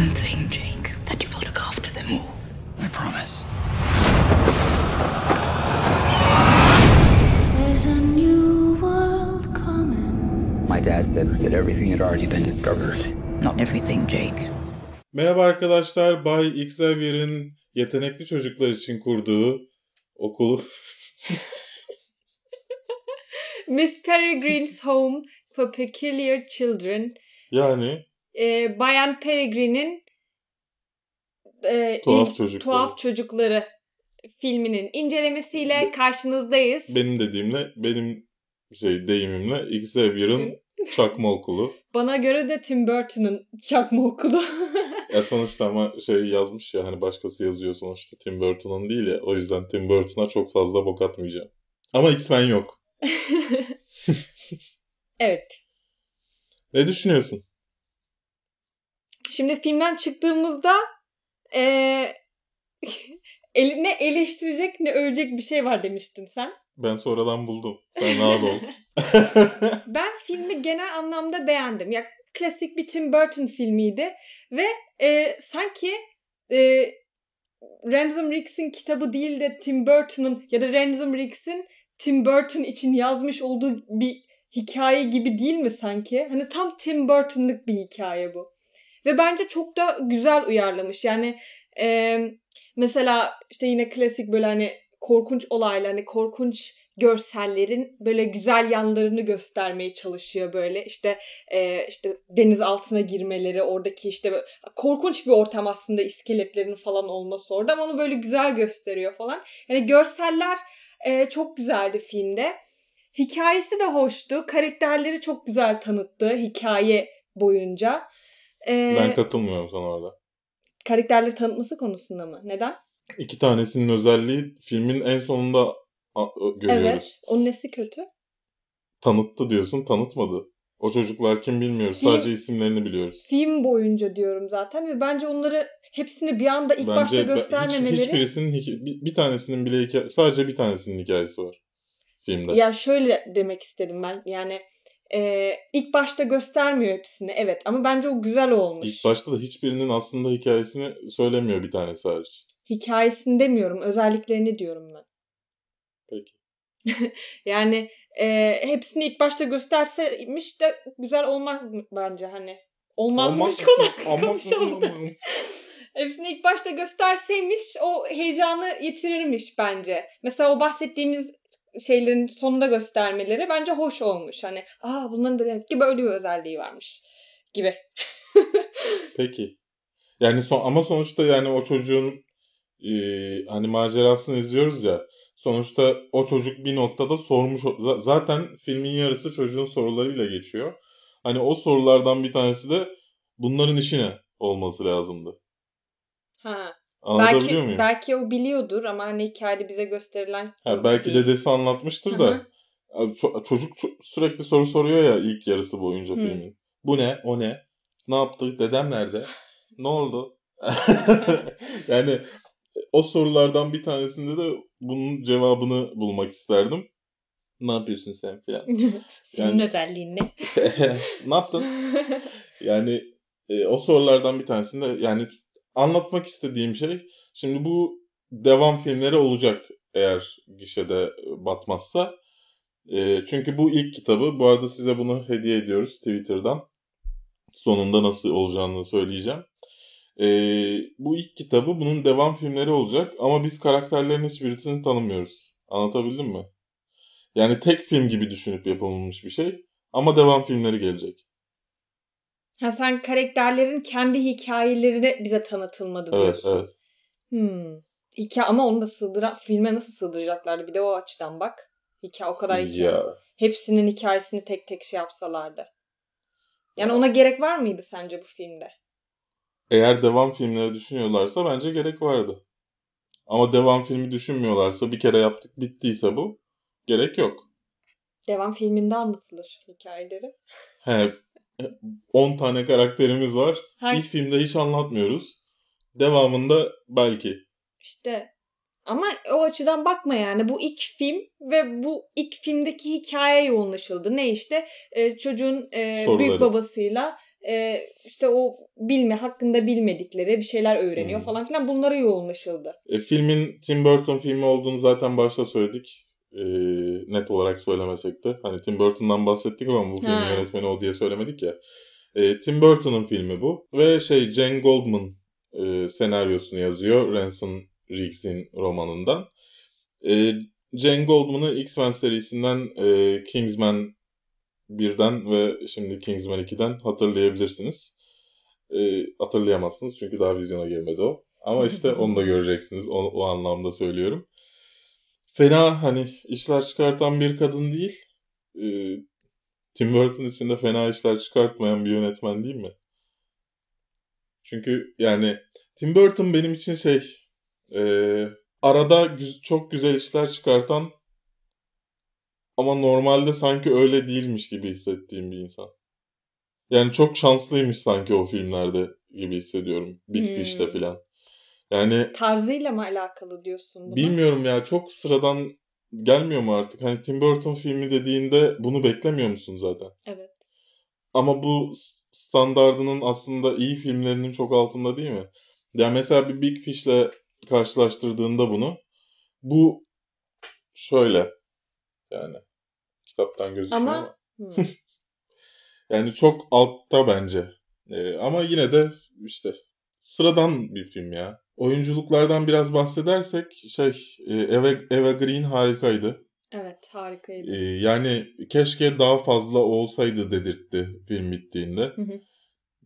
one thing, Jake, that you will look after them all. I promise. There's a new world coming. My dad said that everything had already been discovered. Not everything, Jake. Merhaba arkadaşlar, Bay Xavier'in yetenekli çocuklar için kurduğu okulu... Miss Peregrine's Home for Peculiar Children. Yani e, Bayan Peregrin'in e, tuhaf, çocukları. tuhaf Çocukları filminin incelemesiyle karşınızdayız. Benim dediğimle, benim şey deyimimle Xavier'ın çakma okulu. Bana göre de Tim Burton'ın çakma okulu. ya sonuçta ama şey yazmış ya hani başkası yazıyor sonuçta Tim Burton'ın değil ya. O yüzden Tim Burton'a çok fazla bok atmayacağım. Ama X-Men yok. evet. Ne düşünüyorsun? Şimdi filmden çıktığımızda e, el, eleştirecek ne ölecek bir şey var demiştin sen. Ben sonradan buldum. Sen ne ol. ben filmi genel anlamda beğendim. Ya klasik bir Tim Burton filmiydi ve e, sanki e, Ransom Riggs'in kitabı değil de Tim Burton'ın ya da Ransom Riggs'in Tim Burton için yazmış olduğu bir hikaye gibi değil mi sanki? Hani tam Tim Burton'lık bir hikaye bu. Ve bence çok da güzel uyarlamış. Yani e, mesela işte yine klasik böyle hani korkunç olaylar, hani korkunç görsellerin böyle güzel yanlarını göstermeye çalışıyor böyle işte e, işte deniz altına girmeleri oradaki işte korkunç bir ortam aslında iskeletlerin falan olması orada ama onu böyle güzel gösteriyor falan yani görseller e, çok güzeldi filmde hikayesi de hoştu karakterleri çok güzel tanıttı hikaye boyunca ee, ben katılmıyorum sana orada. Karakterleri tanıtması konusunda mı? Neden? İki tanesinin özelliği filmin en sonunda görüyoruz. Evet. Onun nesi kötü? Tanıttı diyorsun, tanıtmadı. O çocuklar kim bilmiyoruz. Film, Sadece isimlerini biliyoruz. Film boyunca diyorum zaten ve bence onları hepsini bir anda ilk bence başta göstermemeleri. Hiç, hiçbirisinin bir, tanesinin bile sadece bir tanesinin hikayesi var filmde. Ya şöyle demek istedim ben. Yani ee, ilk başta göstermiyor hepsini evet ama bence o güzel olmuş. İlk başta da hiçbirinin aslında hikayesini söylemiyor bir tanesi hariç. Hikayesini demiyorum özelliklerini diyorum ben. Peki. yani e, hepsini ilk başta gösterseymiş de güzel olmaz bence hani. Olmazmış konu konuşalım. hepsini ilk başta gösterseymiş o heyecanı yitirirmiş bence. Mesela o bahsettiğimiz şeylerin sonunda göstermeleri bence hoş olmuş. Hani aa bunların da demek ki böyle bir özelliği varmış gibi. Peki. Yani son ama sonuçta yani o çocuğun e, hani macerasını izliyoruz ya. Sonuçta o çocuk bir noktada sormuş zaten filmin yarısı çocuğun sorularıyla geçiyor. Hani o sorulardan bir tanesi de bunların işine olması lazımdı. Ha belki, muyum? Belki o biliyordur ama hani hikayede bize gösterilen... Ha, belki değil. dedesi anlatmıştır da. Abi, çocuk sürekli soru soruyor ya ilk yarısı boyunca Hı. filmin. Bu ne? O ne? Ne yaptık? Dedem nerede? ne oldu? yani o sorulardan bir tanesinde de bunun cevabını bulmak isterdim. Ne yapıyorsun sen filan. Senin yani, özelliğin ne? ne yaptın? Yani e, o sorulardan bir tanesinde yani anlatmak istediğim şey şimdi bu devam filmleri olacak eğer gişede e, batmazsa. E, çünkü bu ilk kitabı. Bu arada size bunu hediye ediyoruz Twitter'dan. Sonunda nasıl olacağını söyleyeceğim. E, bu ilk kitabı bunun devam filmleri olacak ama biz karakterlerin hiçbirisini tanımıyoruz. Anlatabildim mi? Yani tek film gibi düşünüp yapılmış bir şey ama devam filmleri gelecek ha sen karakterlerin kendi hikayelerini bize tanıtılmadı diyorsun. Evet, evet. Hmm. Hikaye ama onu da sığdıra filme nasıl sığdıracaklardı bir de o açıdan bak. Hikaye o kadar hikaye. Ya. Hepsinin hikayesini tek tek şey yapsalardı. Yani ya. ona gerek var mıydı sence bu filmde? Eğer devam filmleri düşünüyorlarsa bence gerek vardı. Ama devam filmi düşünmüyorlarsa bir kere yaptık bittiyse bu gerek yok. Devam filminde anlatılır hikayeleri. He 10 tane karakterimiz var. Her... İlk filmde hiç anlatmıyoruz. Devamında belki. İşte ama o açıdan bakma yani. Bu ilk film ve bu ilk filmdeki hikaye yoğunlaşıldı. Ne işte e, çocuğun e, büyük babasıyla e, işte o bilme hakkında bilmedikleri bir şeyler öğreniyor hmm. falan filan bunlara yoğunlaşıldı. E, filmin Tim Burton filmi olduğunu zaten başta söyledik e, net olarak söylemesek de. Hani Tim Burton'dan bahsettik ama bu filmin yönetmeni o diye söylemedik ya. E, Tim Burton'ın filmi bu. Ve şey Jane Goldman e, senaryosunu yazıyor. Ransom Riggs'in romanından. E, Jane Goldman'ı X-Men serisinden e, Kingsman 1'den ve şimdi Kingsman 2'den hatırlayabilirsiniz. E, hatırlayamazsınız çünkü daha vizyona girmedi o. Ama işte onu da göreceksiniz. O, o anlamda söylüyorum fena hani işler çıkartan bir kadın değil. E, Tim Burton içinde fena işler çıkartmayan bir yönetmen değil mi? Çünkü yani Tim Burton benim için şey e, arada gü- çok güzel işler çıkartan ama normalde sanki öyle değilmiş gibi hissettiğim bir insan. Yani çok şanslıymış sanki o filmlerde gibi hissediyorum. Big hmm. Fish'te falan. Yani tarzıyla mı alakalı diyorsun bunu? Bilmiyorum ya çok sıradan gelmiyor mu artık? Hani Tim Burton filmi dediğinde bunu beklemiyor musun zaten? Evet. Ama bu standardının aslında iyi filmlerinin çok altında değil mi? Yani mesela bir Big Fish'le karşılaştırdığında bunu bu şöyle yani kitaptan gözüküyor ama, ama. yani çok altta bence. Ee, ama yine de işte sıradan bir film ya. Oyunculuklardan biraz bahsedersek şey e, Eva, Eva Green harikaydı. Evet harikaydı. Ee, yani keşke daha fazla olsaydı dedirtti film bittiğinde. Hı hı.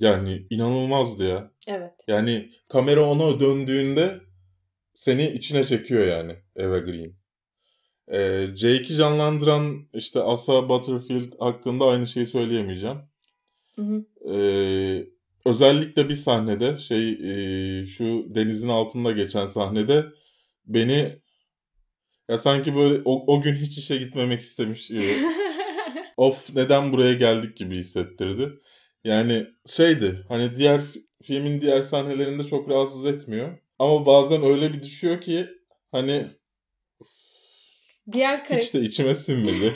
Yani inanılmazdı ya. Evet. Yani kamera ona döndüğünde seni içine çekiyor yani Eva Green. Ee, Jake'i canlandıran işte Asa Butterfield hakkında aynı şeyi söyleyemeyeceğim. Hı hı. Ee, Özellikle bir sahnede şey e, şu denizin altında geçen sahnede beni ya sanki böyle o, o gün hiç işe gitmemek istemiş e, gibi. of neden buraya geldik gibi hissettirdi. Yani şeydi hani diğer filmin diğer sahnelerinde çok rahatsız etmiyor. Ama bazen öyle bir düşüyor ki hani diğer hiç de içime sinmedi.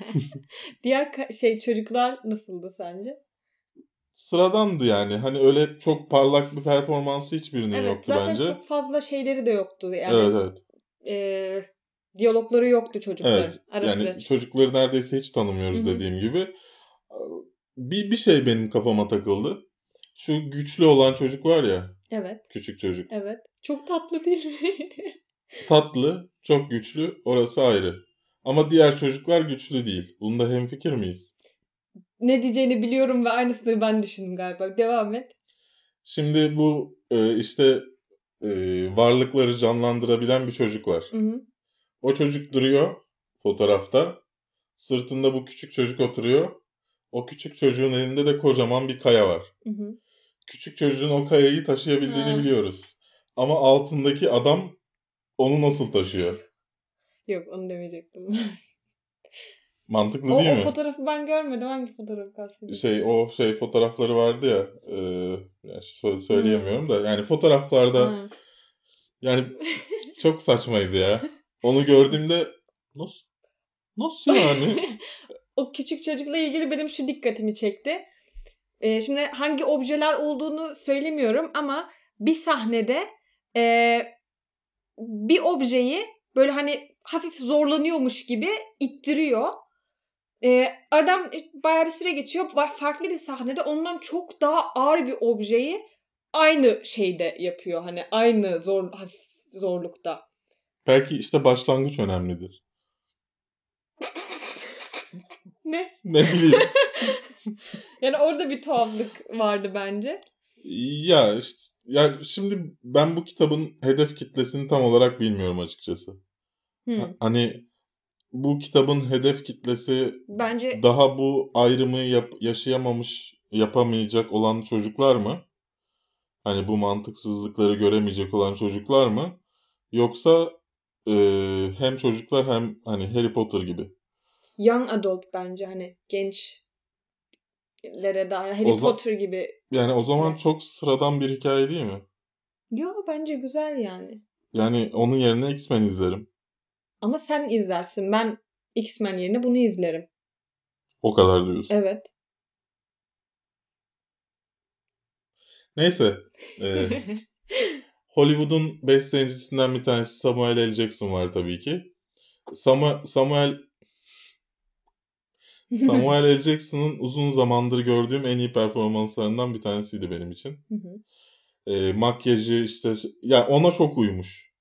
diğer şey çocuklar nasıldı sence? sıradandı yani. Hani öyle çok parlak bir performansı hiçbirinin evet, yoktu zaten bence. Zaten çok fazla şeyleri de yoktu yani. Evet evet. E, diyalogları yoktu çocukların evet, ara yani sıra. Çocukları neredeyse hiç tanımıyoruz Hı-hı. dediğim gibi. Ee, bir, bir şey benim kafama takıldı. Şu güçlü olan çocuk var ya. Evet. Küçük çocuk. Evet. Çok tatlı değil mi? tatlı, çok güçlü orası ayrı. Ama diğer çocuklar güçlü değil. Bunda hemfikir miyiz? ne diyeceğini biliyorum ve aynısını ben düşündüm galiba. Devam et. Şimdi bu e, işte e, varlıkları canlandırabilen bir çocuk var. Hı hı. O çocuk duruyor fotoğrafta. Sırtında bu küçük çocuk oturuyor. O küçük çocuğun elinde de kocaman bir kaya var. Hı hı. Küçük çocuğun o kayayı taşıyabildiğini ha. biliyoruz. Ama altındaki adam onu nasıl taşıyor? Yok onu demeyecektim. Mantıklı o, değil o mi? O fotoğrafı ben görmedim. Hangi fotoğrafı kastediyorsun? Şey o şey fotoğrafları vardı ya. E, yani sö- söyleyemiyorum da yani fotoğraflarda yani çok saçmaydı ya. Onu gördüğümde nasıl nasıl yani? o küçük çocukla ilgili benim şu dikkatimi çekti. E, şimdi hangi objeler olduğunu söylemiyorum ama bir sahnede e, bir objeyi böyle hani hafif zorlanıyormuş gibi ittiriyor. Ee, e, aradan baya bir süre geçiyor. Farklı bir sahnede ondan çok daha ağır bir objeyi aynı şeyde yapıyor. Hani aynı zor hafif zorlukta. Belki işte başlangıç önemlidir. ne? Ne bileyim. yani orada bir tuhaflık vardı bence. Ya işte ya şimdi ben bu kitabın hedef kitlesini tam olarak bilmiyorum açıkçası. Hmm. Hani bu kitabın hedef kitlesi bence daha bu ayrımı yap- yaşayamamış, yapamayacak olan çocuklar mı? Hani bu mantıksızlıkları göremeyecek olan çocuklar mı? Yoksa e, hem çocuklar hem hani Harry Potter gibi. Young adult bence hani gençlere daha Harry o Potter za- gibi. Yani o zaman çok sıradan bir hikaye değil mi? Yo bence güzel yani. Yani onun yerine X-Men izlerim. Ama sen izlersin. Ben X-Men yerine bunu izlerim. O kadar diyorsun. Evet. Neyse. E, Hollywood'un bestecisinden bir tanesi Samuel L. Jackson var tabii ki. Sama, Samuel Samuel L. Jackson'ın uzun zamandır gördüğüm en iyi performanslarından bir tanesiydi benim için. e, makyajı işte ya ona çok uymuş.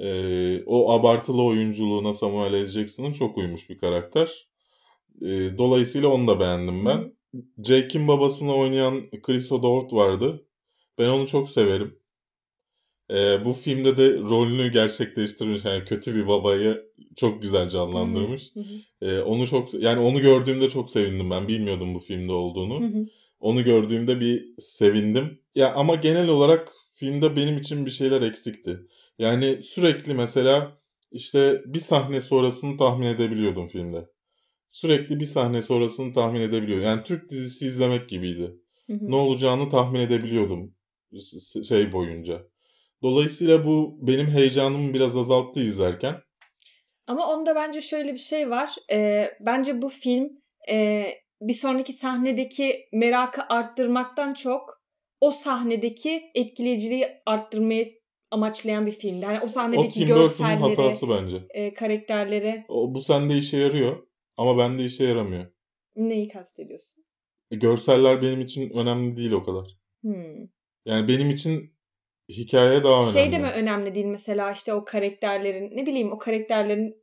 E, o abartılı oyunculuğuna Samuel L. Jackson'ın çok uymuş bir karakter. E, dolayısıyla onu da beğendim ben. Jake'in babasını oynayan Chris O'Dowd vardı. Ben onu çok severim. E, bu filmde de rolünü gerçekleştirmiş. Yani kötü bir babayı çok güzel canlandırmış. E, onu çok yani onu gördüğümde çok sevindim ben. Bilmiyordum bu filmde olduğunu. Onu gördüğümde bir sevindim. Ya ama genel olarak filmde benim için bir şeyler eksikti. Yani sürekli mesela işte bir sahne sonrasını tahmin edebiliyordum filmde. Sürekli bir sahne sonrasını tahmin edebiliyor. Yani Türk dizisi izlemek gibiydi. Ne olacağını tahmin edebiliyordum şey boyunca. Dolayısıyla bu benim heyecanımı biraz azalttı izlerken. Ama onda bence şöyle bir şey var. Ee, bence bu film e, bir sonraki sahnedeki merakı arttırmaktan çok o sahnedeki etkileyiciliği arttırmaya amaçlayan bir filmdi. Yani o sahnedeki o görselleri, hatası bence. E, karakterlere. O, bu sende işe yarıyor ama bende işe yaramıyor. Neyi kastediyorsun? E, görseller benim için önemli değil o kadar. Hmm. Yani benim için hikaye daha önemli. Şey de mi önemli değil mesela işte o karakterlerin ne bileyim o karakterlerin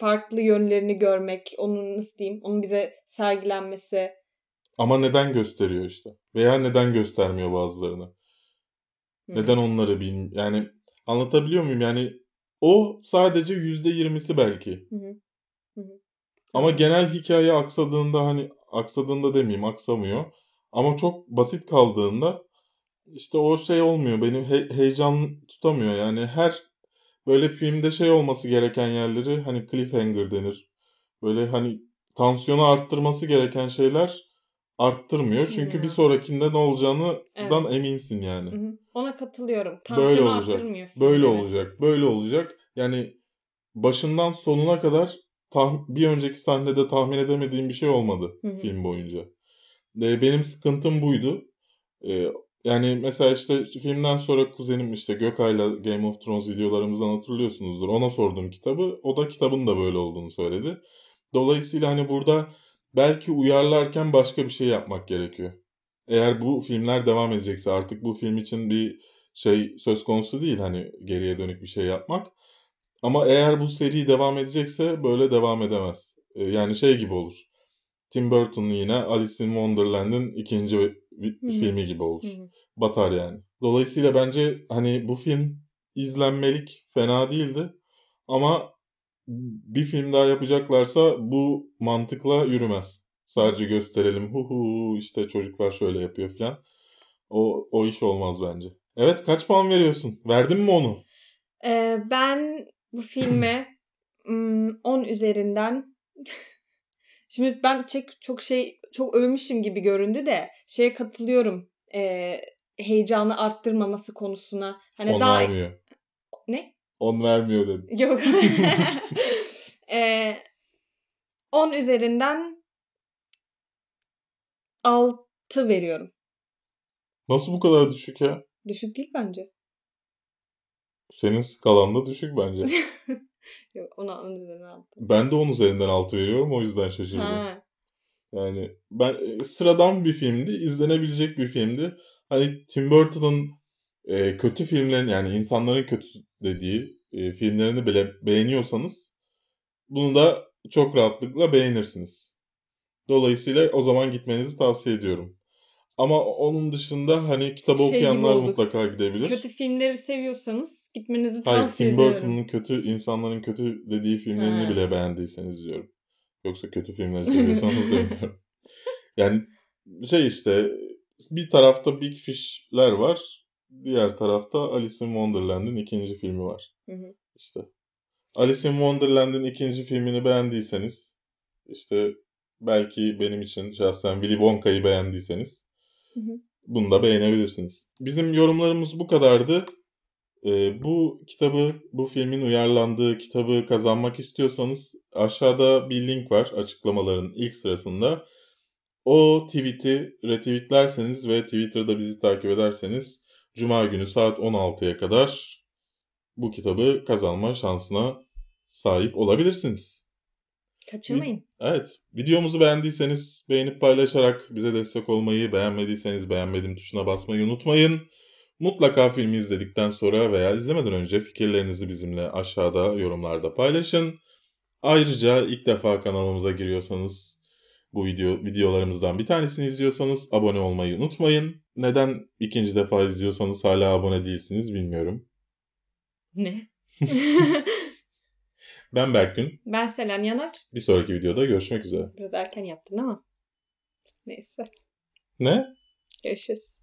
farklı yönlerini görmek, onun nasıl diyeyim, onun bize sergilenmesi. Ama neden gösteriyor işte? Veya neden göstermiyor bazılarını? Neden onları bilmiyorum? Yani anlatabiliyor muyum? Yani o sadece yüzde yirmisi belki. hı. Ama genel hikaye aksadığında hani aksadığında demeyeyim aksamıyor. Ama çok basit kaldığında işte o şey olmuyor. Benim he- heyecan tutamıyor. Yani her böyle filmde şey olması gereken yerleri hani cliffhanger denir. Böyle hani tansiyonu arttırması gereken şeyler arttırmıyor. Çünkü hmm. bir sonrakinde ne olacağını evet. eminsin yani. Hı hı. Ona katılıyorum. Tansiyonu böyle olacak. arttırmıyor. Film, böyle olacak. Böyle olacak. Yani başından sonuna kadar tah- bir önceki sahnede tahmin edemediğim bir şey olmadı hı hı. film boyunca. E, benim sıkıntım buydu. E, yani mesela işte filmden sonra kuzenim işte Gökay'la Game of Thrones videolarımızdan hatırlıyorsunuzdur. Ona sordum kitabı. O da kitabın da böyle olduğunu söyledi. Dolayısıyla hani burada Belki uyarlarken başka bir şey yapmak gerekiyor. Eğer bu filmler devam edecekse artık bu film için bir şey söz konusu değil hani geriye dönük bir şey yapmak. Ama eğer bu seri devam edecekse böyle devam edemez. Ee, yani şey gibi olur. Tim Burton'un yine Alice in Wonderland'in ikinci hmm. filmi gibi olur. Hmm. Batar yani. Dolayısıyla bence hani bu film izlenmelik fena değildi. Ama bir film daha yapacaklarsa bu mantıkla yürümez. Sadece gösterelim hu hu işte çocuklar şöyle yapıyor falan. O, o iş olmaz bence. Evet kaç puan veriyorsun? Verdin mi onu? Ee, ben bu filme 10 hmm, üzerinden şimdi ben çek çok şey çok övmüşüm gibi göründü de şeye katılıyorum. Ee, heyecanı arttırmaması konusuna. Hani Onu daha almıyor. Ne? 10 vermiyor dedim. Yok. e, ee, 10 üzerinden 6 veriyorum. Nasıl bu kadar düşük ya? Düşük değil bence. Senin da düşük bence. Yok ona 10 üzerinden 6. Ben de 10 üzerinden 6 veriyorum o yüzden şaşırdım. Ha. Yani ben e, sıradan bir filmdi, izlenebilecek bir filmdi. Hani Tim Burton'ın e, kötü filmlerin yani insanların kötü dediği e, filmlerini bile beğeniyorsanız bunu da çok rahatlıkla beğenirsiniz. Dolayısıyla o zaman gitmenizi tavsiye ediyorum. Ama onun dışında hani kitabı şey okuyanlar mutlaka gidebilir. Kötü filmleri seviyorsanız gitmenizi tavsiye Tim ediyorum. Hayır Tim Burton'un kötü insanların kötü dediği filmlerini ha. bile beğendiyseniz diyorum. Yoksa kötü filmleri seviyorsanız demiyorum. Yani şey işte bir tarafta Big Fish'ler var diğer tarafta Alice in Wonderland'in ikinci filmi var. Hı hı. İşte Alice in Wonderland'in ikinci filmini beğendiyseniz işte belki benim için şahsen Willy Wonka'yı beğendiyseniz hı hı. bunu da beğenebilirsiniz. Bizim yorumlarımız bu kadardı. Ee, bu kitabı, bu filmin uyarlandığı kitabı kazanmak istiyorsanız aşağıda bir link var açıklamaların ilk sırasında. O tweet'i retweetlerseniz ve Twitter'da bizi takip ederseniz Cuma günü saat 16'ya kadar bu kitabı kazanma şansına sahip olabilirsiniz. Kaçırmayın. Evet. Videomuzu beğendiyseniz beğenip paylaşarak bize destek olmayı, beğenmediyseniz beğenmedim tuşuna basmayı unutmayın. Mutlaka filmi izledikten sonra veya izlemeden önce fikirlerinizi bizimle aşağıda yorumlarda paylaşın. Ayrıca ilk defa kanalımıza giriyorsanız bu video videolarımızdan bir tanesini izliyorsanız abone olmayı unutmayın. Neden ikinci defa izliyorsanız hala abone değilsiniz bilmiyorum. Ne? ben Berkün. Ben Selen Yanar. Bir sonraki videoda görüşmek üzere. Biraz erken yaptın ama. Neyse. Ne? Görüşürüz.